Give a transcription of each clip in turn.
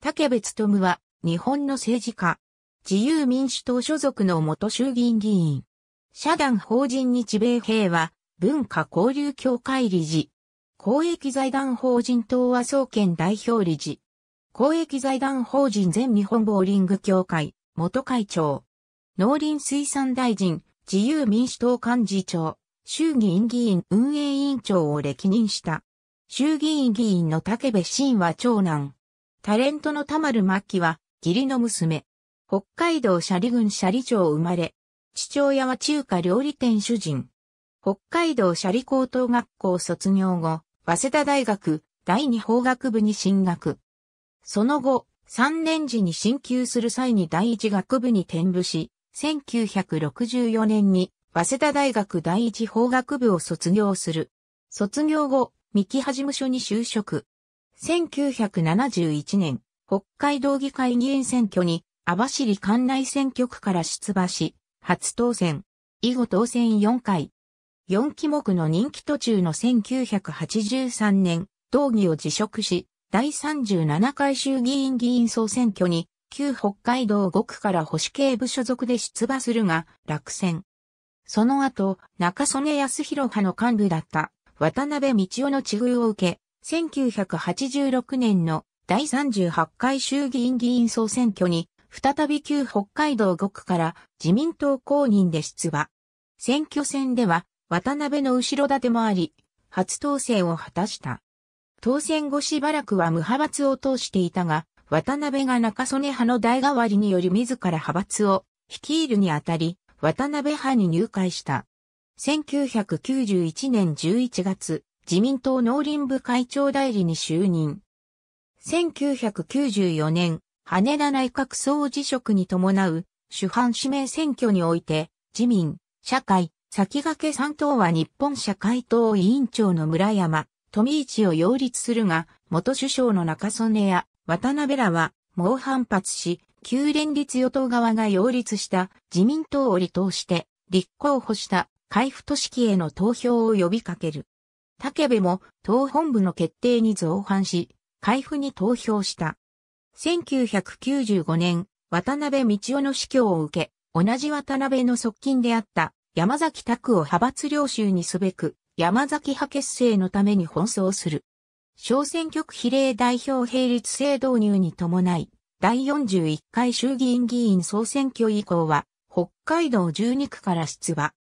竹部務は、日本の政治家。自由民主党所属の元衆議院議員。社団法人日米平和、文化交流協会理事。公益財団法人東和総研代表理事。公益財団法人全日本ボーリング協会、元会長。農林水産大臣、自由民主党幹事長、衆議院議員運営委員長を歴任した。衆議院議員の竹部真は長男。タレントの田丸真希は、義理の娘。北海道斜里郡斜里町生まれ。父親は中華料理店主人。北海道斜里高等学校卒業後、早稲田大学第二法学部に進学。その後、3年時に進級する際に第一学部に転部し、1964年に早稲田大学第一法学部を卒業する。卒業後、三木派事務所に就職。1971年、北海道議会議員選挙に、網走管内選挙区から出馬し、初当選。以後当選4回。4期目の任期途中の1983年、道議を辞職し、第37回衆議院議員総選挙に、旧北海道5区から保守系部所属で出馬するが、落選。その後、中曽根康弘派の幹部だった、渡辺道夫の地遇を受け、1986年の第38回衆議院議員総選挙に、再び旧北海道5区から自民党公認で出馬。選挙戦では渡辺の後ろ盾もあり、初当選を果たした。当選後しばらくは無派閥を通していたが、渡辺が中曽根派の代替わりにより自ら派閥を率いるにあたり、渡辺派に入会した。1991年11月、自民党農林部会長代理に就任。1994年、羽田内閣総辞職に伴う主犯指名選挙において、自民、社会、先駆け3党は日本社会党委員長の村山、富市を擁立するが、元首相の中曽根や渡辺らは猛反発し、旧連立与党側が擁立した自民党を離党して立候補した海部都市への投票を呼びかける。武部も党本部の決定に造反し、開府に投票した。1995年、渡辺道夫の死去を受け、同じ渡辺の側近であった山崎拓を派閥領収にすべく、山崎派結成のために奔走する。小選挙区比例代表並立制導入に伴い、第41回衆議院議員総選挙以降は、北海道12区から出馬。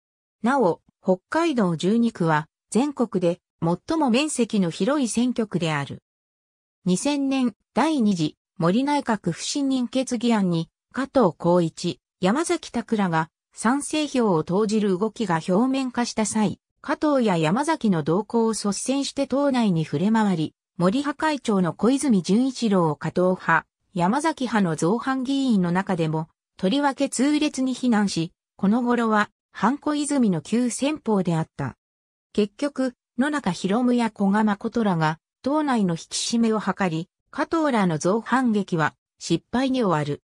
なお、北海道12区は、全国で最も面積の広い選挙区である。2000年第2次森内閣不信任決議案に加藤孝一、山崎拓らが賛成票を投じる動きが表面化した際、加藤や山崎の動向を率先して党内に触れ回り、森派会長の小泉純一郎を加藤派、山崎派の造反議員の中でも、とりわけ痛烈に非難し、この頃は、半小泉の旧先法であった。結局、野中博夢や古賀誠らが、党内の引き締めを図り、加藤らの造反撃は失敗に終わる。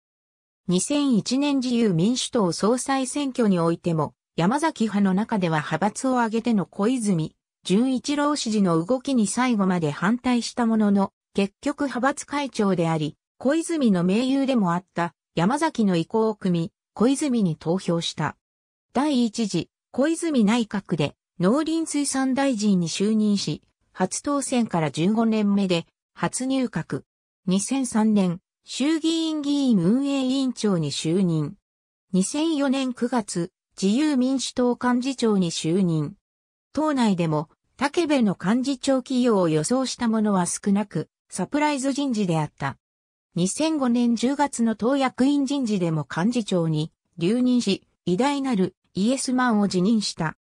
2001年自由民主党総裁選挙においても、山崎派の中では派閥を挙げての小泉、純一郎支持の動きに最後まで反対したものの、結局派閥会長であり、小泉の盟友でもあった山崎の意向を組み、小泉に投票した。第一次、小泉内閣で農林水産大臣に就任し、初当選から15年目で初入閣。2003年、衆議院議員運営委員長に就任。2004年9月、自由民主党幹事長に就任。党内でも、竹部の幹事長起用を予想した者は少なく、サプライズ人事であった。2005年10月の党役員人事でも幹事長に留任し、偉大なるイエスマンを辞任した。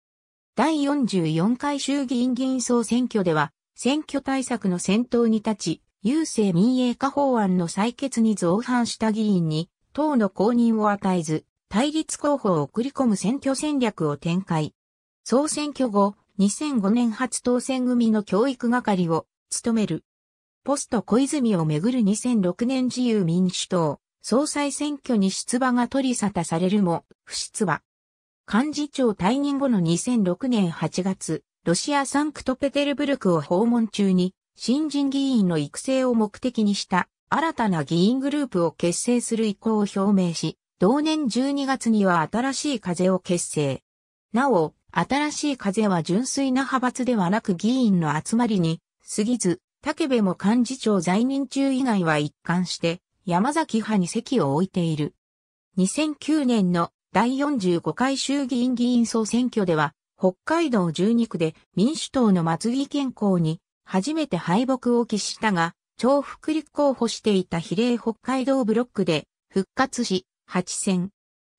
第44回衆議院議員総選挙では、選挙対策の先頭に立ち、郵政民営化法案の採決に造反した議員に、党の公認を与えず、対立候補を送り込む選挙戦略を展開。総選挙後、2005年初当選組の教育係を務める。ポスト小泉をめぐる2006年自由民主党総裁選挙に出馬が取り沙汰されるも、不出馬。幹事長退任後の2006年8月、ロシアサンクトペテルブルクを訪問中に、新人議員の育成を目的にした新たな議員グループを結成する意向を表明し、同年12月には新しい風を結成。なお、新しい風は純粋な派閥ではなく議員の集まりに過ぎず、竹部も幹事長在任中以外は一貫して山崎派に席を置いている。2009年の第45回衆議院議員総選挙では、北海道12区で民主党の松木健康に初めて敗北を喫したが、超福利候補していた比例北海道ブロックで復活し、8選。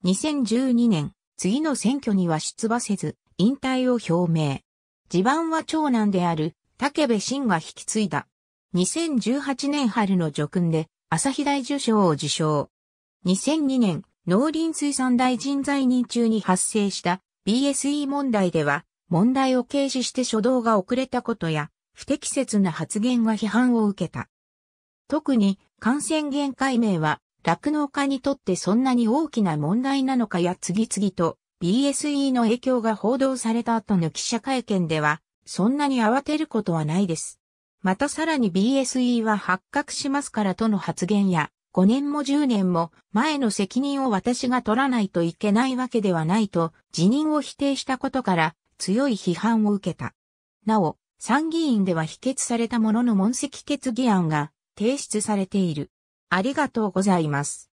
2012年、次の選挙には出馬せず、引退を表明。地盤は長男である武部真が引き継いだ。2018年春の叙勲で朝日大受賞を受賞。2002年、農林水産大臣在任中に発生した BSE 問題では、問題を軽視して初動が遅れたことや、不適切な発言が批判を受けた。特に、感染源解明は、酪農家にとってそんなに大きな問題なのかや次々と BSE の影響が報道された後の記者会見では、そんなに慌てることはないです。またさらに BSE は発覚しますからとの発言や、5年も10年も前の責任を私が取らないといけないわけではないと辞任を否定したことから強い批判を受けた。なお、参議院では否決されたものの問責決議案が提出されている。ありがとうございます。